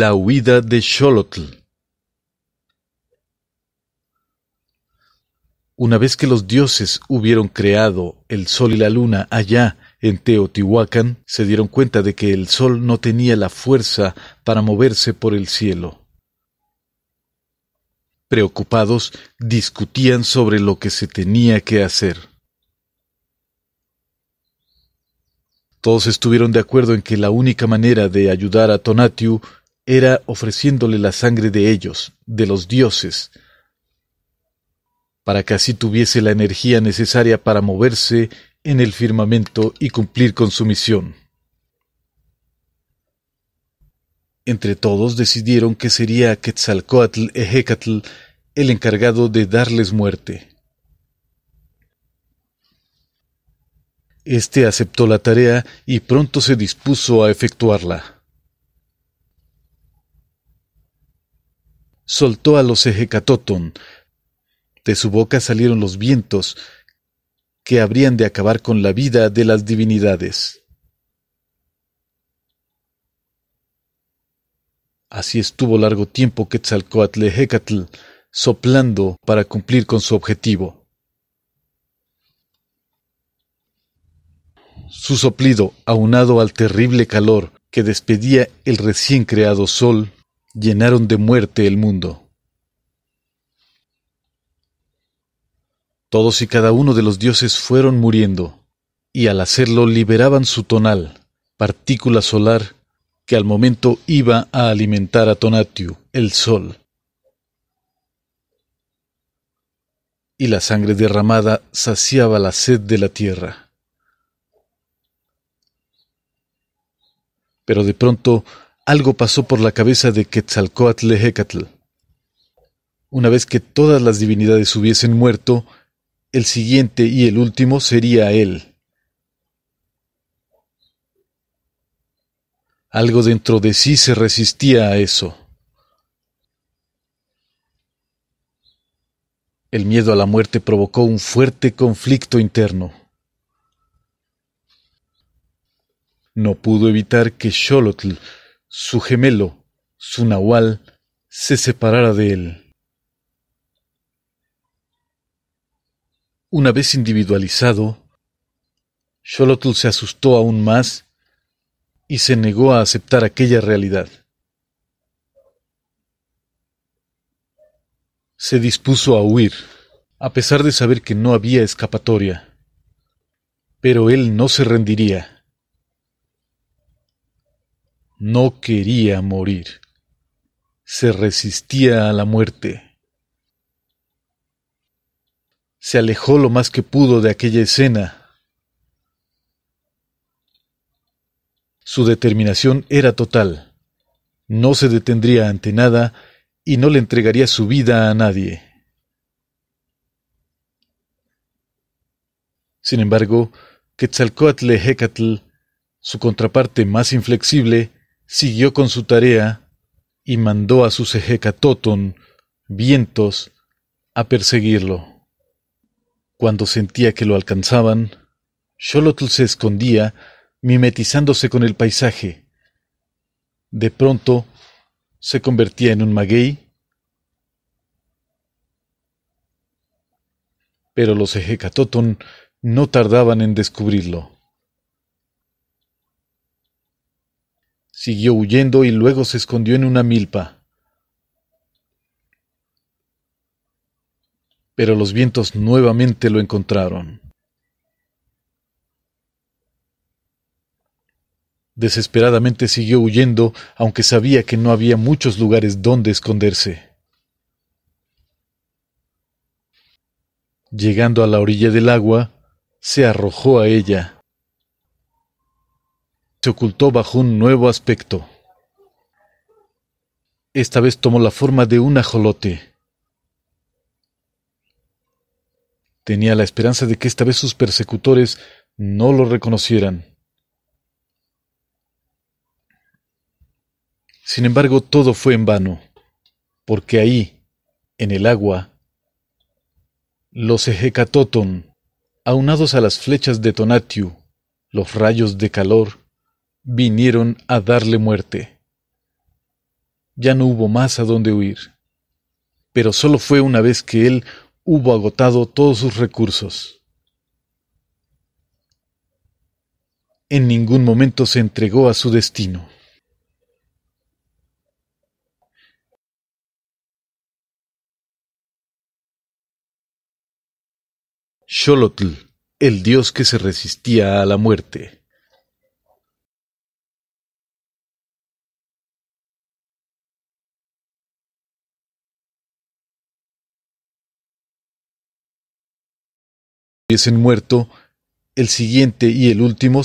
La huida de Xolotl. Una vez que los dioses hubieron creado el sol y la luna allá en Teotihuacán, se dieron cuenta de que el sol no tenía la fuerza para moverse por el cielo. Preocupados, discutían sobre lo que se tenía que hacer. Todos estuvieron de acuerdo en que la única manera de ayudar a Tonatiu era ofreciéndole la sangre de ellos, de los dioses, para que así tuviese la energía necesaria para moverse en el firmamento y cumplir con su misión. Entre todos decidieron que sería Quetzalcoatl Ejecatl el encargado de darles muerte. Este aceptó la tarea y pronto se dispuso a efectuarla. soltó a los Ejecatoton. De su boca salieron los vientos que habrían de acabar con la vida de las divinidades. Así estuvo largo tiempo Quetzalcoatl Ejecatl soplando para cumplir con su objetivo. Su soplido, aunado al terrible calor que despedía el recién creado sol, llenaron de muerte el mundo. Todos y cada uno de los dioses fueron muriendo, y al hacerlo liberaban su tonal, partícula solar, que al momento iba a alimentar a Tonatiu, el sol. Y la sangre derramada saciaba la sed de la tierra. Pero de pronto algo pasó por la cabeza de Quetzalcoatl Hecatl. Una vez que todas las divinidades hubiesen muerto, el siguiente y el último sería él. Algo dentro de sí se resistía a eso. El miedo a la muerte provocó un fuerte conflicto interno. No pudo evitar que Xolotl su gemelo, su nahual, se separara de él. Una vez individualizado, Xolotl se asustó aún más y se negó a aceptar aquella realidad. Se dispuso a huir, a pesar de saber que no había escapatoria. Pero él no se rendiría. No quería morir. Se resistía a la muerte. Se alejó lo más que pudo de aquella escena. Su determinación era total. No se detendría ante nada y no le entregaría su vida a nadie. Sin embargo, Quetzalcoatl Hecatl, su contraparte más inflexible, siguió con su tarea y mandó a sus ejecatoton, vientos, a perseguirlo. Cuando sentía que lo alcanzaban, Xolotl se escondía, mimetizándose con el paisaje. De pronto, se convertía en un maguey, pero los ejecatoton no tardaban en descubrirlo. Siguió huyendo y luego se escondió en una milpa. Pero los vientos nuevamente lo encontraron. Desesperadamente siguió huyendo, aunque sabía que no había muchos lugares donde esconderse. Llegando a la orilla del agua, se arrojó a ella se ocultó bajo un nuevo aspecto. Esta vez tomó la forma de un ajolote. Tenía la esperanza de que esta vez sus persecutores no lo reconocieran. Sin embargo, todo fue en vano, porque ahí, en el agua, los Ejecatoton, aunados a las flechas de Tonatiu, los rayos de calor, vinieron a darle muerte. Ya no hubo más a dónde huir. Pero solo fue una vez que él hubo agotado todos sus recursos. En ningún momento se entregó a su destino. Xolotl, el dios que se resistía a la muerte. hubiesen muerto, el siguiente y el último